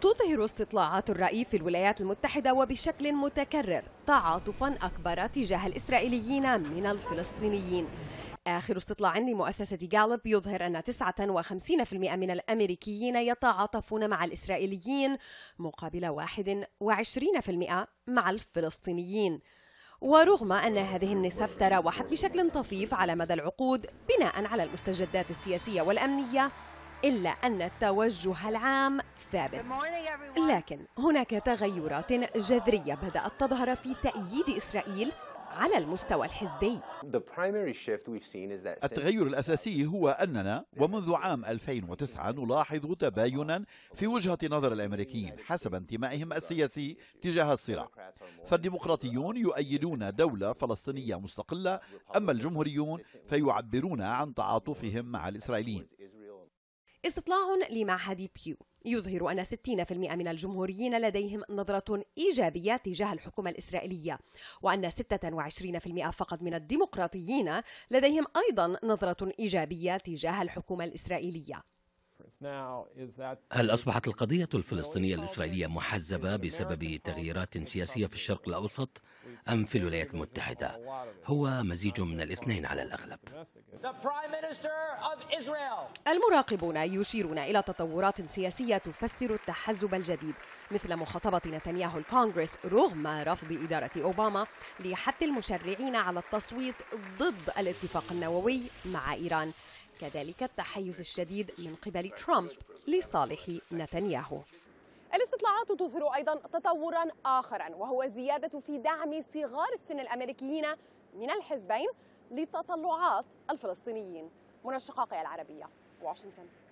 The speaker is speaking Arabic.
تظهر استطلاعات الرأي في الولايات المتحدة وبشكل متكرر تعاطفا أكبر تجاه الإسرائيليين من الفلسطينيين آخر استطلاع لمؤسسة جالب يظهر أن 59% من الأمريكيين يتعاطفون مع الإسرائيليين مقابل 21% مع الفلسطينيين ورغم أن هذه النسب تراوحت بشكل طفيف على مدى العقود بناء على المستجدات السياسية والأمنية إلا أن التوجه العام ثابت لكن هناك تغيرات جذرية بدأت تظهر في تأييد إسرائيل على المستوى الحزبي التغير الأساسي هو أننا ومنذ عام 2009 نلاحظ تباينا في وجهة نظر الأمريكيين حسب انتمائهم السياسي تجاه الصراع فالديمقراطيون يؤيدون دولة فلسطينية مستقلة أما الجمهوريون فيعبرون عن تعاطفهم مع الإسرائيليين استطلاع لمعهد بيو يظهر أن 60% من الجمهوريين لديهم نظرة إيجابية تجاه الحكومة الإسرائيلية وأن 26% فقط من الديمقراطيين لديهم أيضا نظرة إيجابية تجاه الحكومة الإسرائيلية هل أصبحت القضية الفلسطينية الإسرائيلية محزبة بسبب تغييرات سياسية في الشرق الأوسط أم في الولايات المتحدة؟ هو مزيج من الاثنين على الأغلب المراقبون يشيرون إلى تطورات سياسية تفسر التحزب الجديد مثل مخاطبة نتنياهو الكونغرس رغم رفض إدارة أوباما لحث المشرعين على التصويت ضد الاتفاق النووي مع إيران كذلك التحيز الشديد من قبل ترامب لصالح نتنياهو الاستطلاعات تظهر ايضا تطورا اخرا وهو زياده في دعم صغار السن الامريكيين من الحزبين لتطلعات الفلسطينيين من الشقاقي العربيه واشنطن